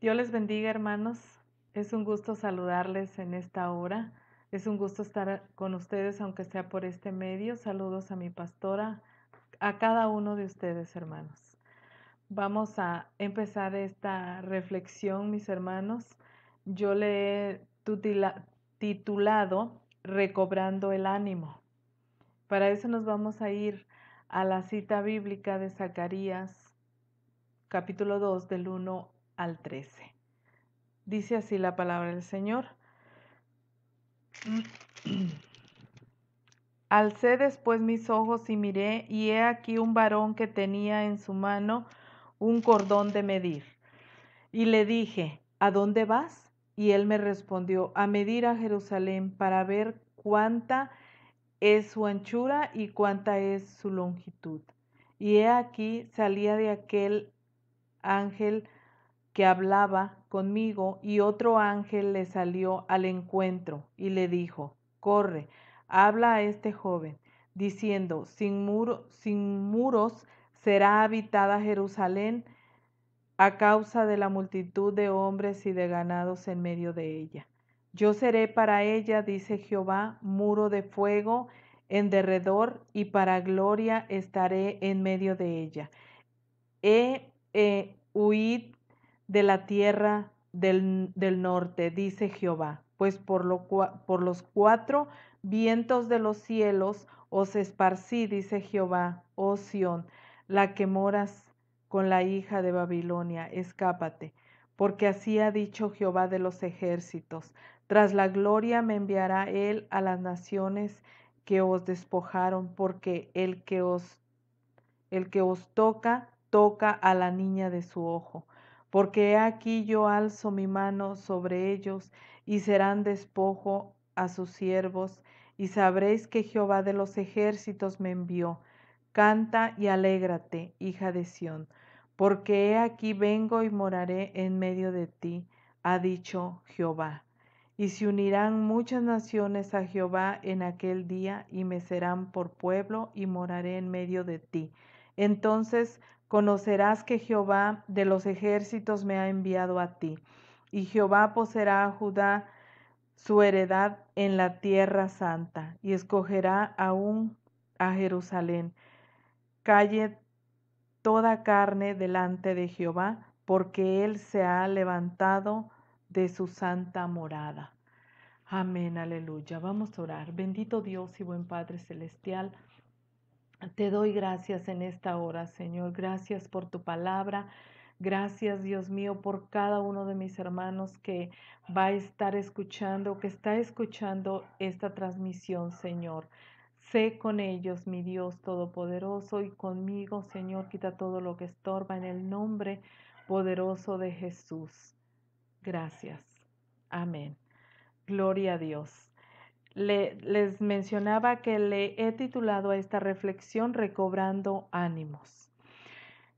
Dios les bendiga, hermanos. Es un gusto saludarles en esta hora. Es un gusto estar con ustedes, aunque sea por este medio. Saludos a mi pastora, a cada uno de ustedes, hermanos. Vamos a empezar esta reflexión, mis hermanos. Yo le he titulado Recobrando el ánimo. Para eso nos vamos a ir a la cita bíblica de Zacarías, capítulo 2, del 1 al 13. Dice así la palabra del Señor. Alcé después mis ojos y miré, y he aquí un varón que tenía en su mano un cordón de medir. Y le dije, ¿A dónde vas? Y él me respondió, a medir a Jerusalén para ver cuánta es su anchura y cuánta es su longitud. Y he aquí salía de aquel ángel que hablaba conmigo y otro ángel le salió al encuentro y le dijo, corre, habla a este joven, diciendo, sin, muro, sin muros será habitada Jerusalén a causa de la multitud de hombres y de ganados en medio de ella. Yo seré para ella, dice Jehová, muro de fuego en derredor y para gloria estaré en medio de ella. He, de la tierra del, norte, dice Jehová, pues por, lo, por los cuatro vientos de los cielos os esparcí, dice Jehová, oh Sión, la que moras con la hija de Babilonia, escápate, porque así ha dicho Jehová de los ejércitos, tras la gloria me enviará él a las naciones que os despojaron, porque el que os el que os toca toca a la niña de su ojo porque he aquí yo alzo mi mano sobre ellos y serán despojo a sus siervos, y sabréis que Jehová de los ejércitos me envió. Canta y alégrate, hija de Sión, porque he aquí vengo y moraré en medio de ti, ha dicho Jehová. Y se unirán muchas naciones a Jehová en aquel día, y me serán por pueblo, y moraré en medio de ti. Entonces conocerás que Jehová de los ejércitos me ha enviado a ti, y Jehová poseerá a Judá su heredad en la tierra santa, y escogerá aún a Jerusalén. Calle toda carne delante de Jehová, porque él se ha levantado de su santa morada. Amén, aleluya. Vamos a orar. Bendito Dios y buen Padre Celestial. Te doy gracias en esta hora, Señor. Gracias por tu palabra. Gracias, Dios mío, por cada uno de mis hermanos que va a estar escuchando, que está escuchando esta transmisión, Señor. Sé con ellos, mi Dios Todopoderoso, y conmigo, Señor, quita todo lo que estorba en el nombre poderoso de Jesús. Gracias. Amén. Gloria a Dios les mencionaba que le he titulado a esta reflexión Recobrando ánimos.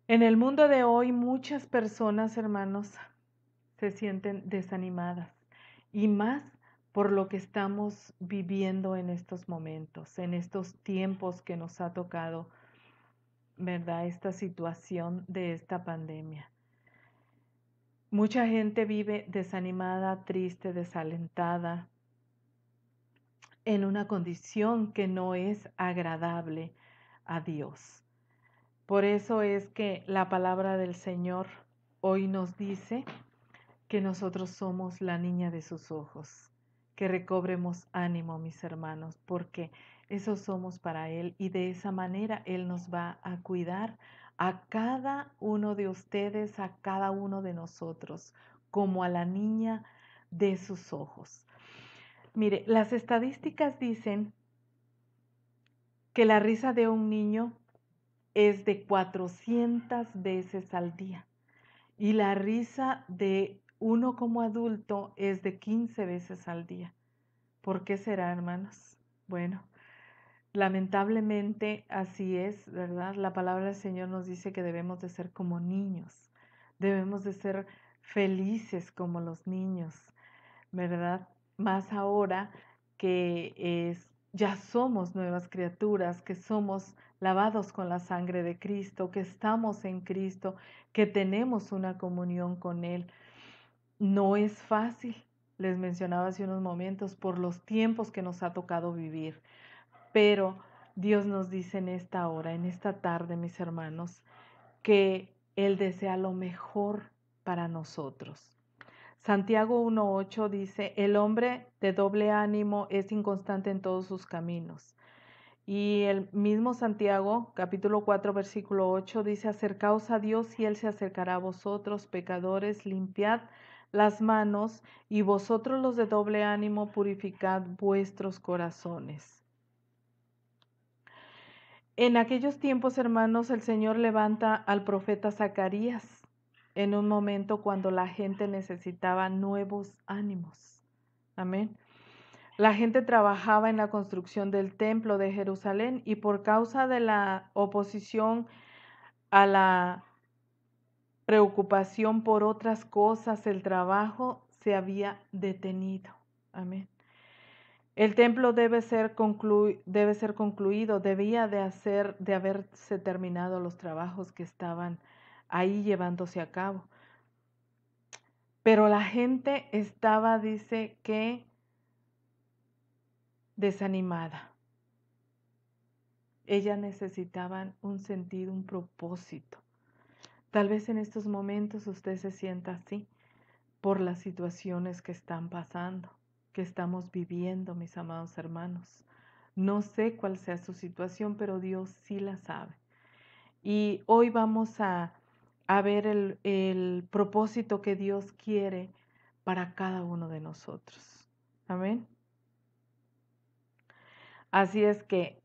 En el mundo de hoy muchas personas, hermanos, se sienten desanimadas y más por lo que estamos viviendo en estos momentos, en estos tiempos que nos ha tocado, ¿verdad? Esta situación de esta pandemia. Mucha gente vive desanimada, triste, desalentada, en una condición que no es agradable a Dios. Por eso es que la palabra del Señor hoy nos dice que nosotros somos la niña de sus ojos, que recobremos ánimo, mis hermanos, porque eso somos para Él y de esa manera Él nos va a cuidar a cada uno de ustedes, a cada uno de nosotros, como a la niña de sus ojos. Mire, las estadísticas dicen que la risa de un niño es de 400 veces al día y la risa de uno como adulto es de 15 veces al día. ¿Por qué será, hermanos? Bueno, lamentablemente así es, ¿verdad? La palabra del Señor nos dice que debemos de ser como niños, debemos de ser felices como los niños, ¿verdad? más ahora que es, ya somos nuevas criaturas, que somos lavados con la sangre de Cristo, que estamos en Cristo, que tenemos una comunión con Él. No es fácil, les mencionaba hace unos momentos, por los tiempos que nos ha tocado vivir, pero Dios nos dice en esta hora, en esta tarde, mis hermanos, que Él desea lo mejor para nosotros. Santiago 1.8 dice, el hombre de doble ánimo es inconstante en todos sus caminos. Y el mismo Santiago, capítulo 4, versículo 8, dice, acercaos a Dios y Él se acercará a vosotros, pecadores, limpiad las manos y vosotros los de doble ánimo, purificad vuestros corazones. En aquellos tiempos, hermanos, el Señor levanta al profeta Zacarías en un momento cuando la gente necesitaba nuevos ánimos. Amén. La gente trabajaba en la construcción del templo de Jerusalén y por causa de la oposición a la preocupación por otras cosas, el trabajo se había detenido. Amén. El templo debe ser, debe ser concluido, debía de, hacer, de haberse terminado los trabajos que estaban ahí llevándose a cabo. Pero la gente estaba, dice que, desanimada. Ellas necesitaban un sentido, un propósito. Tal vez en estos momentos usted se sienta así por las situaciones que están pasando, que estamos viviendo, mis amados hermanos. No sé cuál sea su situación, pero Dios sí la sabe. Y hoy vamos a a ver el, propósito que Dios quiere para cada uno de nosotros. Amén. Así es que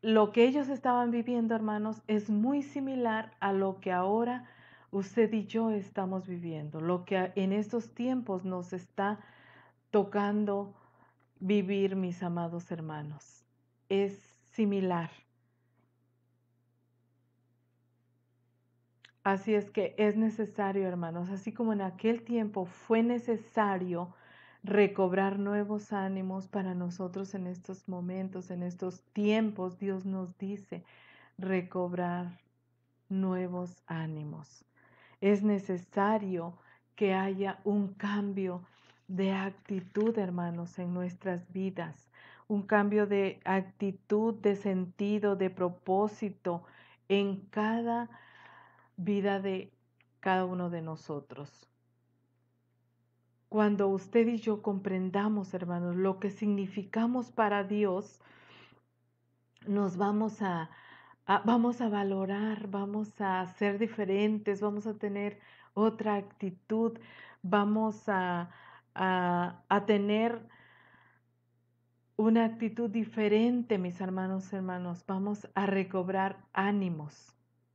lo que ellos estaban viviendo, hermanos, es muy similar a lo que ahora usted y yo estamos viviendo, lo que en estos tiempos nos está tocando vivir, mis amados hermanos. Es similar. Así es que es necesario, hermanos, así como en aquel tiempo fue necesario recobrar nuevos ánimos para nosotros en estos momentos, en estos tiempos, Dios nos dice, recobrar nuevos ánimos. Es necesario que haya un cambio de actitud, hermanos, en nuestras vidas, un cambio de actitud, de sentido, de propósito en cada vida de cada uno de nosotros. Cuando usted y yo comprendamos, hermanos, lo que significamos para Dios, nos vamos a, vamos a valorar, vamos a ser diferentes, vamos a tener otra actitud, vamos a, a tener una actitud diferente, mis hermanos, hermanos. Vamos a recobrar ánimos.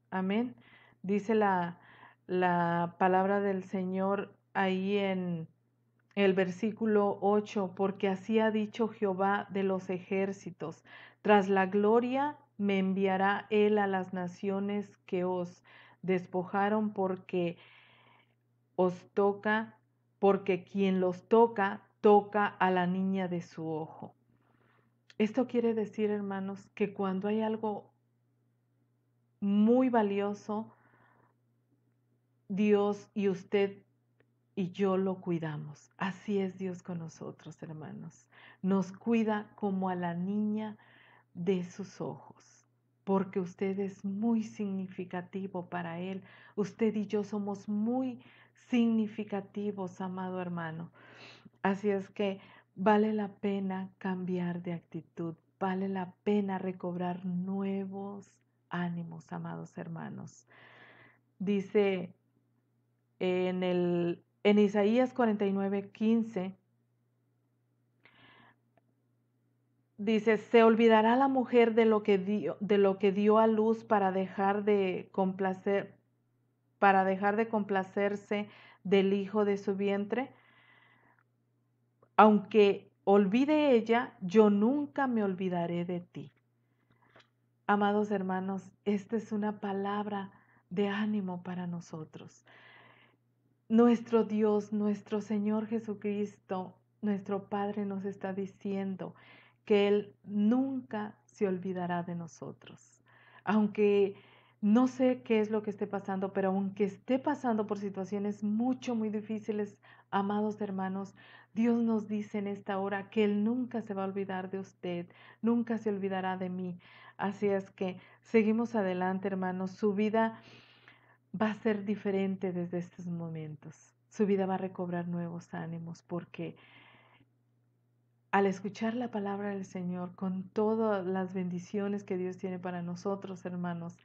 Amén. Dice la, la palabra del Señor ahí en el versículo 8, porque así ha dicho Jehová de los ejércitos, tras la gloria me enviará él a las naciones que os despojaron porque os toca, porque quien los toca, toca a la niña de su ojo. Esto quiere decir, hermanos, que cuando hay algo muy valioso, Dios y usted y yo lo cuidamos. Así es Dios con nosotros, hermanos. Nos cuida como a la niña de sus ojos, porque usted es muy significativo para Él. Usted y yo somos muy significativos, amado hermano. Así es que vale la pena cambiar de actitud, vale la pena recobrar nuevos ánimos, amados hermanos. Dice en, el, en Isaías 49, 15, dice, se olvidará la mujer de lo que dio, de lo que dio a luz para dejar de complacer, para dejar de complacerse del hijo de su vientre. Aunque olvide ella, yo nunca me olvidaré de ti. Amados hermanos, esta es una palabra de ánimo para nosotros. Nuestro Dios, nuestro Señor Jesucristo, nuestro Padre nos está diciendo que Él nunca se olvidará de nosotros. Aunque no sé qué es lo que esté pasando, pero aunque esté pasando por situaciones mucho, muy difíciles, amados hermanos, Dios nos dice en esta hora que Él nunca se va a olvidar de usted, nunca se olvidará de mí. Así es que seguimos adelante, hermanos. Su vida va a ser diferente desde estos momentos. Su vida va a recobrar nuevos ánimos porque al escuchar la palabra del Señor con todas las bendiciones que Dios tiene para nosotros, hermanos,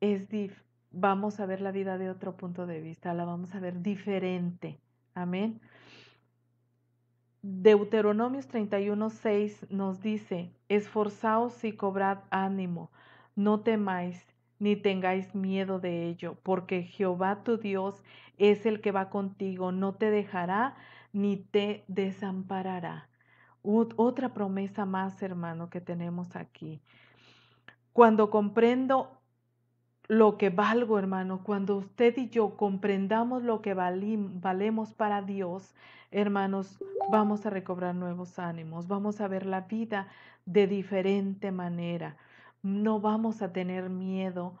es dif vamos a ver la vida de otro punto de vista, la vamos a ver diferente. Amén. Deuteronomios 6 nos dice, esforzaos y cobrad ánimo, no temáis, ni tengáis miedo de ello, porque Jehová tu Dios es el que va contigo, no te dejará ni te desamparará. otra promesa más, hermano, que tenemos aquí. Cuando comprendo lo que valgo, hermano, cuando usted y yo comprendamos lo que valemos para Dios, hermanos, vamos a recobrar nuevos ánimos, vamos a ver la vida de diferente manera. No vamos a tener miedo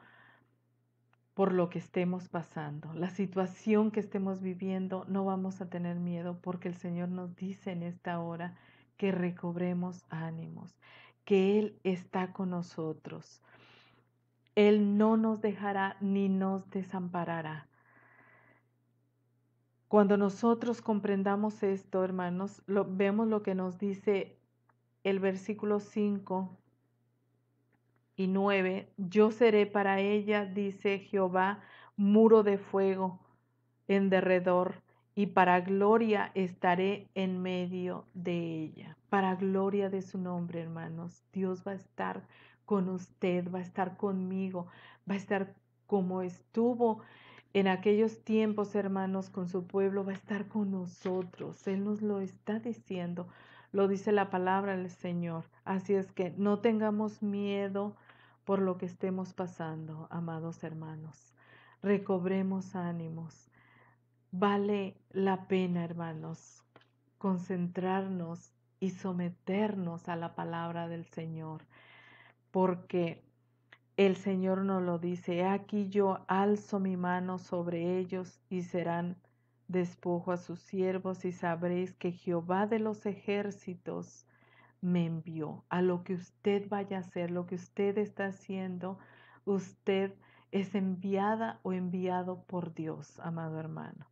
por lo que estemos pasando, la situación que estemos viviendo, no vamos a tener miedo porque el Señor nos dice en esta hora que recobremos ánimos, que Él está con nosotros. Él no nos dejará ni nos desamparará. Cuando nosotros comprendamos esto, hermanos, vemos lo que nos dice el versículo 5 yo seré para ella, dice Jehová, muro de fuego en derredor, y para gloria estaré en medio de ella. Para gloria de su nombre, hermanos, Dios va a estar con usted, va a estar conmigo, va a estar como estuvo en aquellos tiempos, hermanos, con su pueblo, va a estar con nosotros. Él nos lo está diciendo, lo dice la palabra del Señor. Así es que no tengamos miedo por lo que estemos pasando, amados hermanos. Recobremos ánimos. Vale la pena, hermanos, concentrarnos y someternos a la palabra del Señor, porque el Señor nos lo dice, aquí yo alzo mi mano sobre ellos y serán despojo a sus siervos y sabréis que Jehová de los ejércitos me envió, a lo que usted vaya a hacer, lo que usted está haciendo, usted es enviada o enviado por Dios, amado hermano.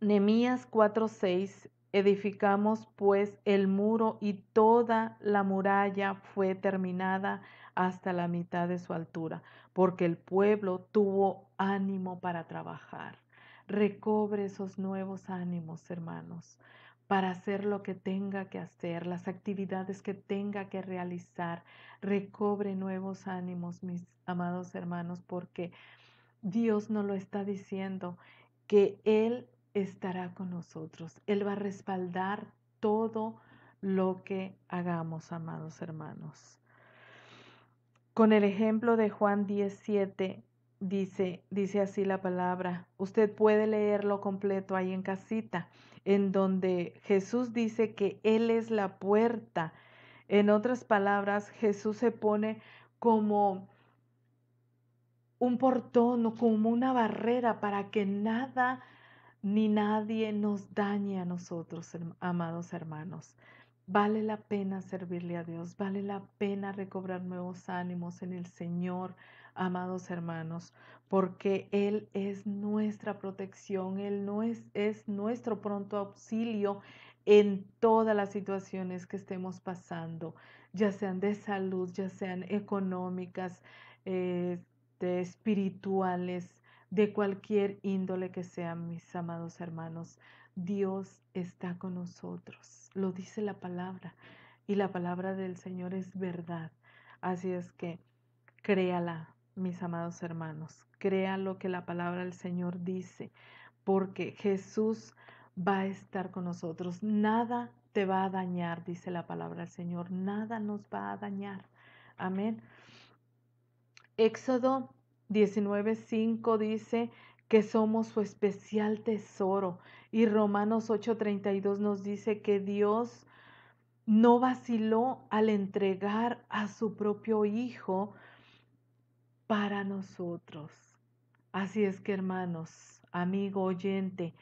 Nehemías 4:6 Edificamos pues el muro y toda la muralla fue terminada hasta la mitad de su altura, porque el pueblo tuvo ánimo para trabajar. Recobre esos nuevos ánimos, hermanos para hacer lo que tenga que hacer, las actividades que tenga que realizar. Recobre nuevos ánimos, mis amados hermanos, porque Dios nos lo está diciendo, que Él estará con nosotros. Él va a respaldar todo lo que hagamos, amados hermanos. Con el ejemplo de Juan 17, dice, dice así la palabra. Usted puede leerlo completo ahí en casita en donde Jesús dice que Él es la puerta. En otras palabras, Jesús se pone como un portón o como una barrera para que nada ni nadie nos dañe a nosotros, amados hermanos. Vale la pena servirle a Dios, vale la pena recobrar nuevos ánimos en el Señor, amados hermanos, porque Él es nuestra protección, Él no es, es nuestro pronto auxilio en todas las situaciones que estemos pasando, ya sean de salud, ya sean económicas, eh, de espirituales, de cualquier índole que sean, mis amados hermanos. Dios está con nosotros, lo dice la palabra, y la palabra del Señor es verdad. Así es que créala, mis amados hermanos. Crea lo que la palabra del Señor dice, porque Jesús va a estar con nosotros. Nada te va a dañar, dice la palabra del Señor. Nada nos va a dañar. Amén. Éxodo 19:5 dice que somos su especial tesoro y Romanos 8:32 nos dice que Dios no vaciló al entregar a su propio hijo para nosotros. Así es que hermanos, amigo oyente,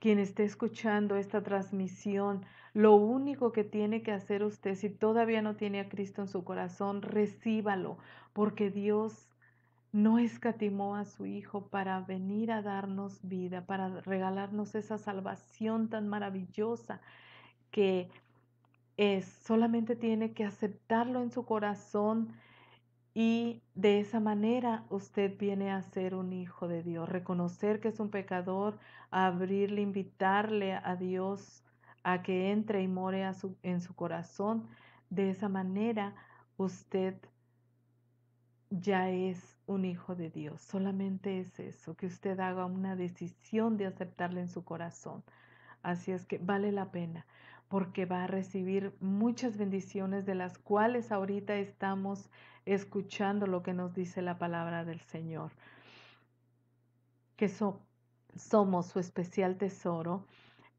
quien esté escuchando esta transmisión, lo único que tiene que hacer usted, si todavía no tiene a Cristo en su corazón, recíbalo, porque Dios no escatimó a su Hijo para venir a darnos vida, para regalarnos esa salvación tan maravillosa que es. Solamente tiene que aceptarlo en su corazón y de esa manera usted viene a ser un hijo de Dios, reconocer que es un pecador, abrirle, invitarle a Dios a que entre y more su, en su corazón. De esa manera usted ya es un hijo de Dios. Solamente es eso, que usted haga una decisión de aceptarle en su corazón. Así es que vale la pena porque va a recibir muchas bendiciones de las cuales ahorita estamos escuchando lo que nos dice la palabra del Señor, que somos su especial tesoro,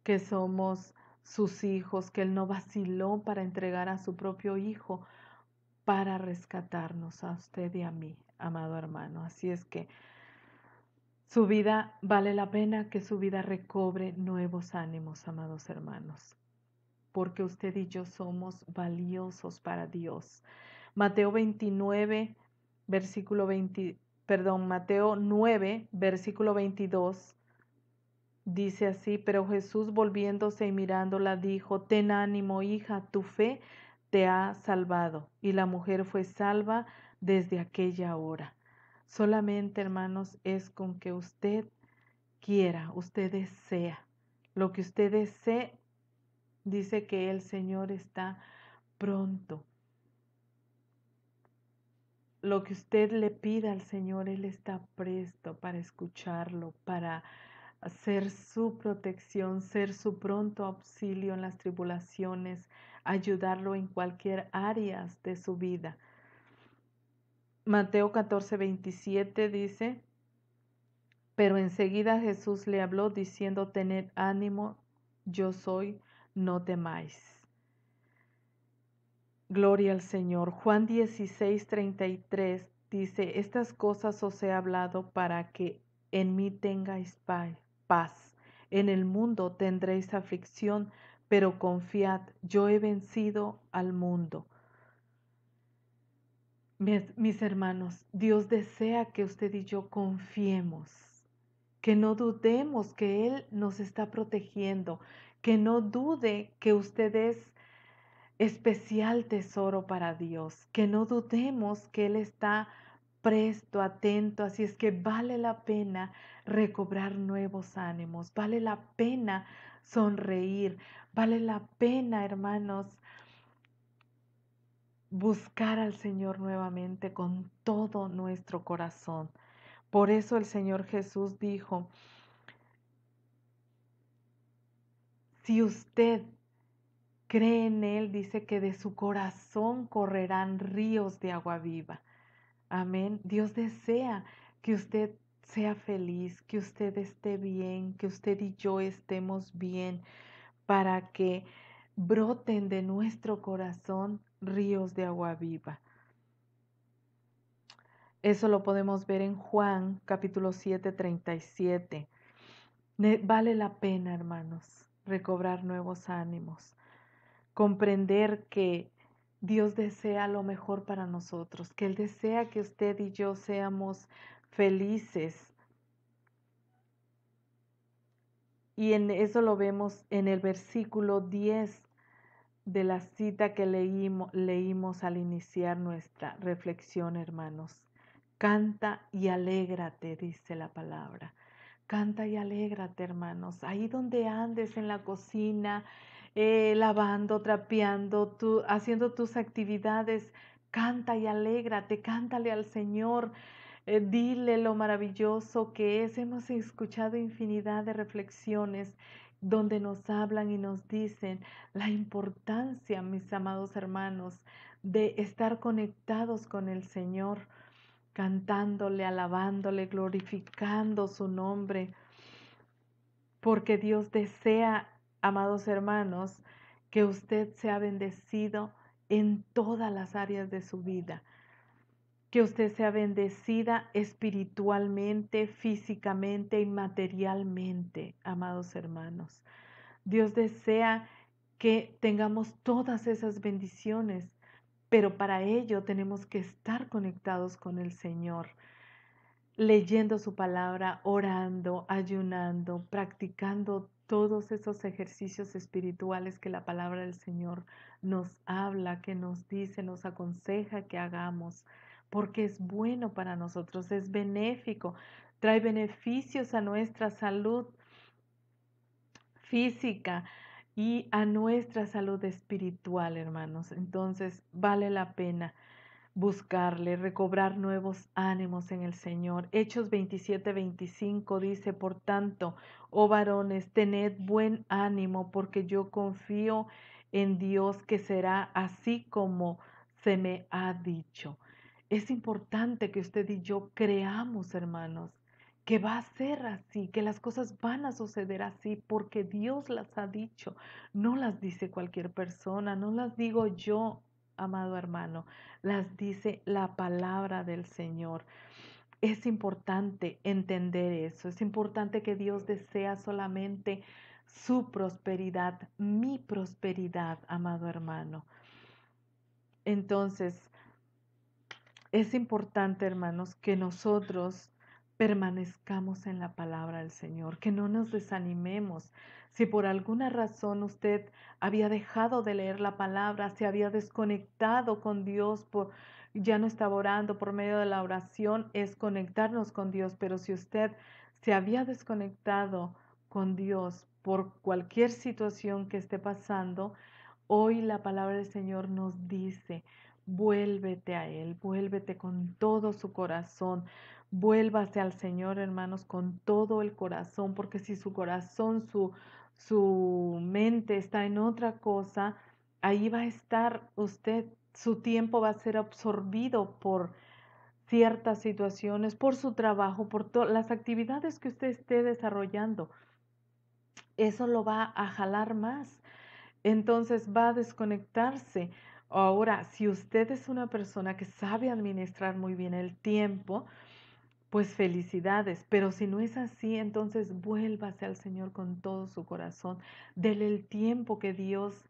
que somos sus hijos, que Él no vaciló para entregar a su propio Hijo para rescatarnos a usted y a mí, amado hermano. Así es que su vida vale la pena que su vida recobre nuevos ánimos, amados hermanos, porque usted y yo somos valiosos para Dios. Mateo 29, versículo 20, perdón, Mateo 9, versículo 22, dice así, pero Jesús volviéndose y mirándola dijo, ten ánimo hija, tu fe te ha salvado. Y la mujer fue salva desde aquella hora. Solamente, hermanos, es con que usted quiera, usted desea. Lo que usted desee, dice que el Señor está pronto lo que usted le pida al Señor, Él está presto para escucharlo, para ser su protección, ser su pronto auxilio en las tribulaciones, ayudarlo en cualquier área de su vida. Mateo 14, 27 dice, pero enseguida Jesús le habló diciendo, tened ánimo, yo soy, no temáis. Gloria al Señor. Juan 16, 33 dice, estas cosas os he hablado para que en mí tengáis paz. En el mundo tendréis aflicción, pero confiad, yo he vencido al mundo. Mis, mis hermanos, Dios desea que usted y yo confiemos, que no dudemos que Él nos está protegiendo, que no dude que usted es especial tesoro para Dios, que no dudemos que Él está presto, atento, así es que vale la pena recobrar nuevos ánimos, vale la pena sonreír, vale la pena, hermanos, buscar al Señor nuevamente con todo nuestro corazón. Por eso el Señor Jesús dijo, si usted cree en Él, dice que de su corazón correrán ríos de agua viva. Amén. Dios desea que usted sea feliz, que usted esté bien, que usted y yo estemos bien, para que broten de nuestro corazón ríos de agua viva. Eso lo podemos ver en Juan capítulo 7, 37. Vale la pena, hermanos, recobrar nuevos ánimos comprender que Dios desea lo mejor para nosotros, que Él desea que usted y yo seamos felices. Y en eso lo vemos en el versículo 10 de la cita que leímos al iniciar nuestra reflexión, hermanos. Canta y alégrate, dice la palabra. Canta y alégrate, hermanos. Ahí donde andes, en la cocina, eh, lavando, trapeando, haciendo tus actividades, canta y alégrate, cántale al Señor, eh, dile lo maravilloso que es. Hemos escuchado infinidad de reflexiones donde nos hablan y nos dicen la importancia, mis amados hermanos, de estar conectados con el Señor, cantándole, alabándole, glorificando su nombre, porque Dios desea amados hermanos, que usted sea bendecido en todas las áreas de su vida. Que usted sea bendecida espiritualmente, físicamente y materialmente, amados hermanos. Dios desea que tengamos todas esas bendiciones, pero para ello tenemos que estar conectados con el Señor, leyendo su palabra, orando, ayunando, practicando todos esos ejercicios espirituales que la palabra del Señor nos habla, que nos dice, nos aconseja que hagamos, porque es bueno para nosotros, es benéfico, trae beneficios a nuestra salud física y a nuestra salud espiritual, hermanos. Entonces, vale la pena buscarle, recobrar nuevos ánimos en el Señor. Hechos 27, 25 dice, por tanto, oh varones, tened buen ánimo, porque yo confío en Dios que será así como se me ha dicho. Es importante que usted y yo creamos, hermanos, que va a ser así, que las cosas van a suceder así, porque Dios las ha dicho. No las dice cualquier persona, no las digo yo, amado hermano, las dice la palabra del Señor. Es importante entender eso, es importante que Dios desea solamente su prosperidad, mi prosperidad, amado hermano. Entonces, es importante, hermanos, que nosotros permanezcamos en la palabra del Señor, que no nos desanimemos. Si por alguna razón usted había dejado de leer la palabra, se había desconectado con Dios, por, ya no estaba orando por medio de la oración, es conectarnos con Dios. Pero si usted se había desconectado con Dios por cualquier situación que esté pasando, hoy la palabra del Señor nos dice, vuélvete a Él, vuélvete con todo su corazón Vuélvase al Señor, hermanos, con todo el corazón, porque si su corazón, su, su mente está en otra cosa, ahí va a estar usted, su tiempo va a ser absorbido por ciertas situaciones, por su trabajo, por las actividades que usted esté desarrollando. Eso lo va a jalar más. Entonces va a desconectarse. Ahora, si usted es una persona que sabe administrar muy bien el tiempo, pues felicidades, pero si no es así, entonces vuélvase al Señor con todo su corazón, dele el tiempo que Dios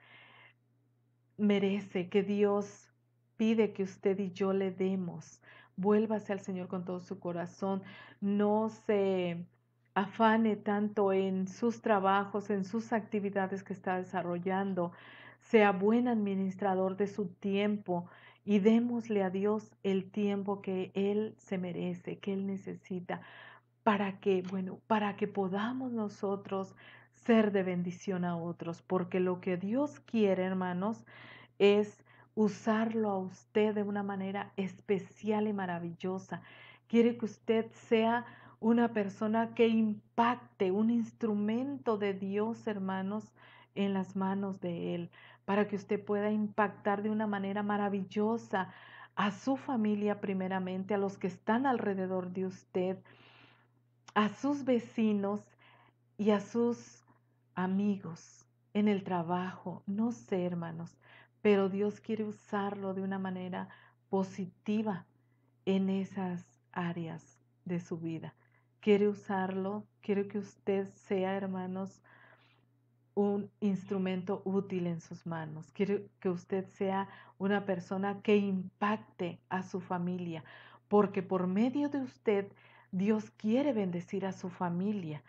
merece, que Dios pide que usted y yo le demos. Vuélvase al Señor con todo su corazón, no se afane tanto en sus trabajos, en sus actividades que está desarrollando, sea buen administrador de su tiempo, y démosle a Dios el tiempo que Él se merece, que Él necesita, para que, bueno, para que podamos nosotros ser de bendición a otros, porque lo que Dios quiere, hermanos, es usarlo a usted de una manera especial y maravillosa. Quiere que usted sea una persona que impacte, un instrumento de Dios, hermanos, en las manos de Él, para que usted pueda impactar de una manera maravillosa a su familia primeramente, a los que están alrededor de usted, a sus vecinos y a sus amigos en el trabajo. No sé, hermanos, pero Dios quiere usarlo de una manera positiva en esas áreas de su vida. Quiere usarlo, quiero que usted sea, hermanos, un instrumento útil en sus manos. Quiero que usted sea una persona que impacte a su familia, porque por medio de usted Dios quiere bendecir a su familia.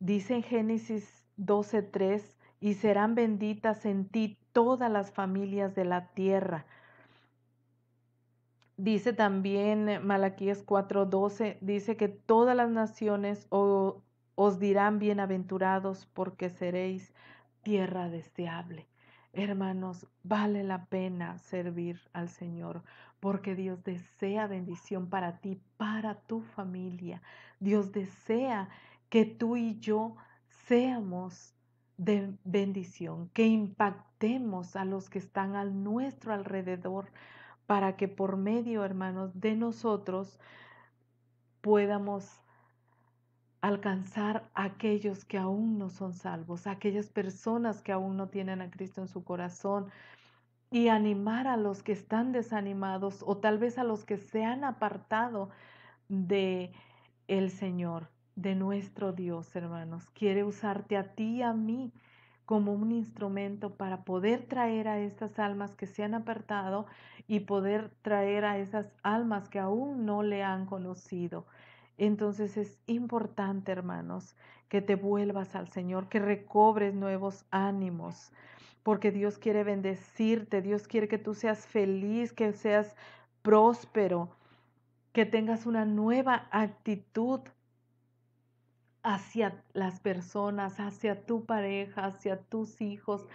Dice en Génesis 12:3, y serán benditas en ti todas las familias de la tierra. Dice también eh, Malaquías 4:12, dice que todas las naciones o os dirán bienaventurados porque seréis tierra deseable. Hermanos, vale la pena servir al Señor porque Dios desea bendición para ti, para tu familia. Dios desea que tú y yo seamos de bendición, que impactemos a los que están al nuestro alrededor para que por medio, hermanos, de nosotros podamos alcanzar a aquellos que aún no son salvos, a aquellas personas que aún no tienen a Cristo en su corazón y animar a los que están desanimados o tal vez a los que se han apartado de el Señor, de nuestro Dios, hermanos. Quiere usarte a ti y a mí como un instrumento para poder traer a estas almas que se han apartado y poder traer a esas almas que aún no le han conocido. Entonces es importante, hermanos, que te vuelvas al Señor, que recobres nuevos ánimos, porque Dios quiere bendecirte, Dios quiere que tú seas feliz, que seas próspero, que tengas una nueva actitud hacia las personas, hacia tu pareja, hacia tus hijos,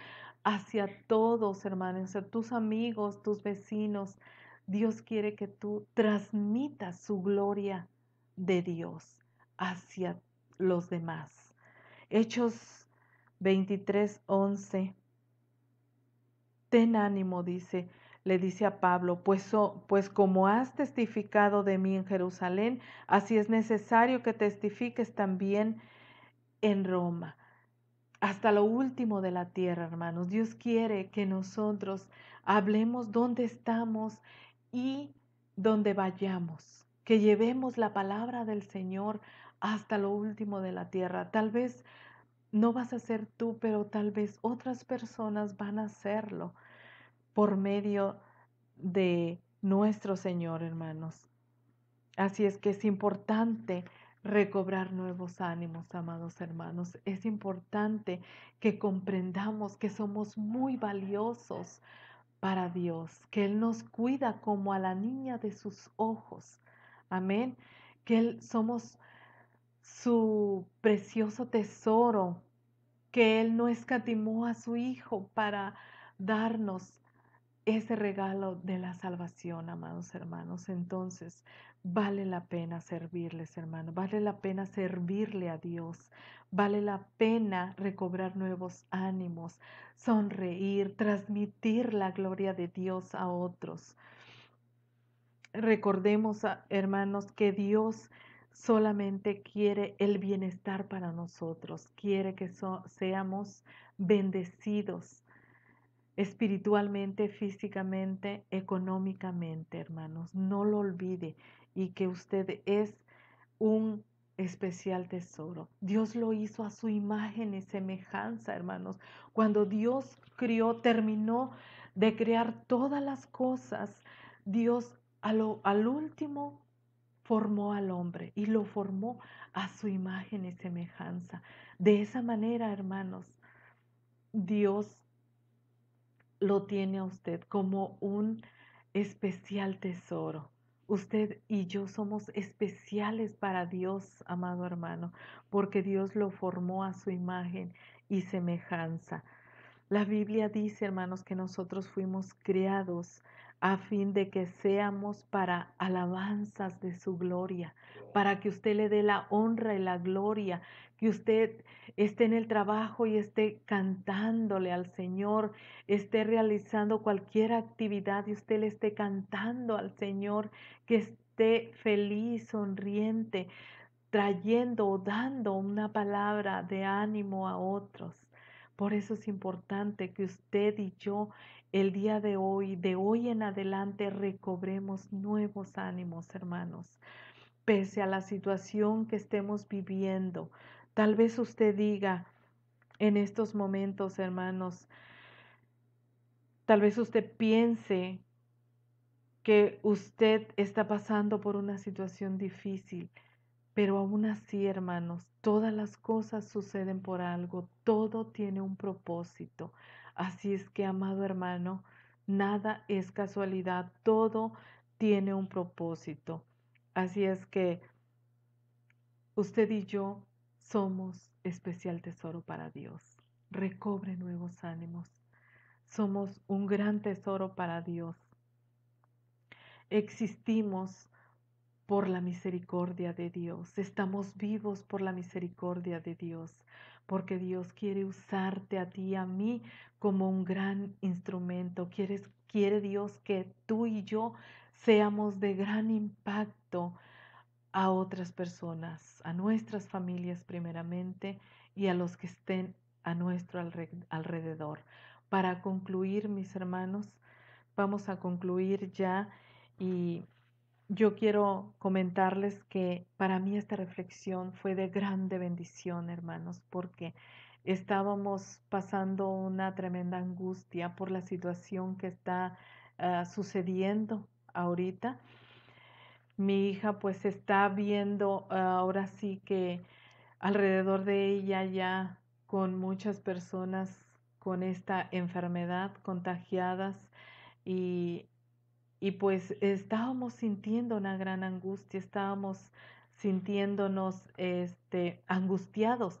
hacia todos, hermanos, hacia tus amigos, tus vecinos. Dios quiere que tú transmitas su gloria de Dios hacia los demás. Hechos 23, 11. Ten ánimo, dice, le dice a Pablo, pues, oh, pues como has testificado de mí en Jerusalén, así es necesario que testifiques también en Roma hasta lo último de la tierra, hermanos. Dios quiere que nosotros hablemos dónde estamos y dónde vayamos que llevemos la palabra del Señor hasta lo último de la tierra. Tal vez no vas a ser tú, pero tal vez otras personas van a hacerlo por medio de nuestro Señor, hermanos. Así es que es importante recobrar nuevos ánimos, amados hermanos. Es importante que comprendamos que somos muy valiosos para Dios, que Él nos cuida como a la niña de sus ojos Amén. Que él, somos su precioso tesoro, que Él no escatimó a su Hijo para darnos ese regalo de la salvación, amados hermanos. Entonces, vale la pena servirles, hermanos, vale la pena servirle a Dios, vale la pena recobrar nuevos ánimos, sonreír, transmitir la gloria de Dios a otros recordemos, hermanos, que Dios solamente quiere el bienestar para nosotros, quiere que seamos bendecidos espiritualmente, físicamente, económicamente, hermanos. No lo olvide y que usted es un especial tesoro. Dios lo hizo a su imagen y semejanza, hermanos. Cuando Dios crió, terminó de crear todas las cosas, Dios al último formó al hombre y lo formó a su imagen y semejanza. De esa manera, hermanos, Dios lo tiene a usted como un especial tesoro. Usted y yo somos especiales para Dios, amado hermano, porque Dios lo formó a su imagen y semejanza. La Biblia dice, hermanos, que nosotros fuimos creados a fin de que seamos para alabanzas de su gloria, para que usted le dé la honra y la gloria, que usted esté en el trabajo y esté cantándole al Señor, esté realizando cualquier actividad y usted le esté cantando al Señor, que esté feliz, sonriente, trayendo o dando una palabra de ánimo a otros. Por eso es importante que usted y yo el día de hoy, de hoy en adelante, recobremos nuevos ánimos, hermanos. Pese a la situación que estemos viviendo, tal vez usted diga en estos momentos, hermanos, tal vez usted piense que usted está pasando por una situación difícil, pero aún así, hermanos, todas las cosas suceden por algo, todo tiene un propósito. Así es que, amado hermano, nada es casualidad, todo tiene un propósito. Así es que usted y yo somos especial tesoro para Dios. Recobre nuevos ánimos. Somos un gran tesoro para Dios. Existimos por la misericordia de Dios. Estamos vivos por la misericordia de Dios, porque Dios quiere usarte a ti a mí como un gran instrumento. Quiere, quiere Dios que tú y yo seamos de gran impacto a otras personas, a nuestras familias primeramente y a los que estén a nuestro alrededor. Para concluir, mis hermanos, vamos a concluir ya y yo quiero comentarles que para mí esta reflexión fue de grande bendición, hermanos, porque estábamos pasando una tremenda angustia por la situación que está ah, sucediendo ahorita. Mi hija pues está viendo ah, ahora sí que alrededor de ella ya con muchas personas con esta enfermedad contagiadas y y pues estábamos sintiendo una gran angustia, estábamos sintiéndonos este, angustiados.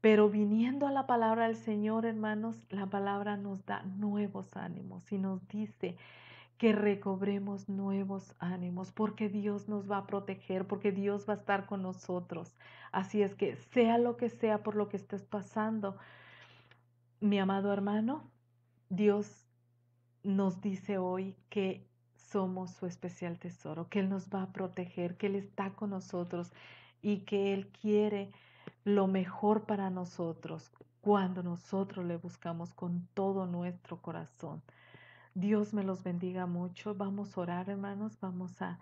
Pero viniendo a la palabra del Señor, hermanos, la palabra nos da nuevos ánimos y nos dice, que recobremos nuevos ánimos, porque Dios nos va a proteger, porque Dios va a estar con nosotros. Así es que sea lo que sea por lo que estés pasando, mi amado hermano, Dios nos dice hoy que somos su especial tesoro, que Él nos va a proteger, que Él está con nosotros y que Él quiere lo mejor para nosotros cuando nosotros le buscamos con todo nuestro corazón. Dios me los bendiga mucho. Vamos a orar, hermanos. Vamos a,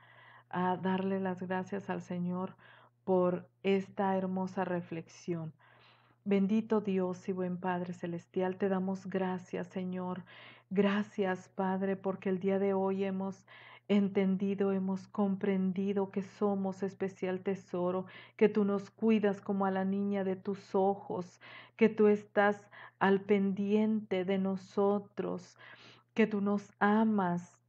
a darle las gracias al Señor por esta hermosa reflexión. Bendito Dios y buen Padre Celestial, te damos gracias, Señor. Gracias, Padre, porque el día de hoy hemos entendido, hemos comprendido que somos especial tesoro, que tú nos cuidas como a la niña de tus ojos, que tú estás al pendiente de nosotros, que tú nos amas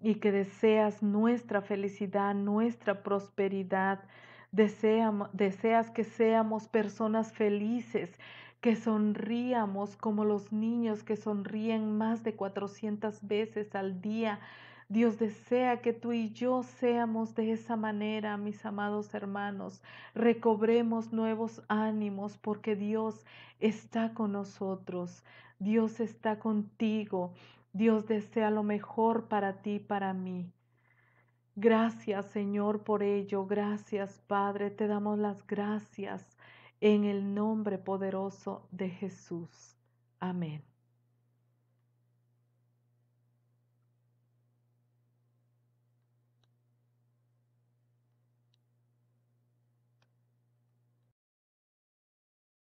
y que deseas nuestra felicidad, nuestra prosperidad. deseas que seamos personas felices, que sonríamos como los niños que sonríen más de 400 veces al día. Dios desea que tú y yo seamos de esa manera, mis amados hermanos. Recobremos nuevos ánimos porque Dios está con nosotros. Dios está contigo. Dios desea lo mejor para ti, y para mí. Gracias Señor por ello. Gracias Padre. Te damos las gracias en el nombre poderoso de Jesús. Amén.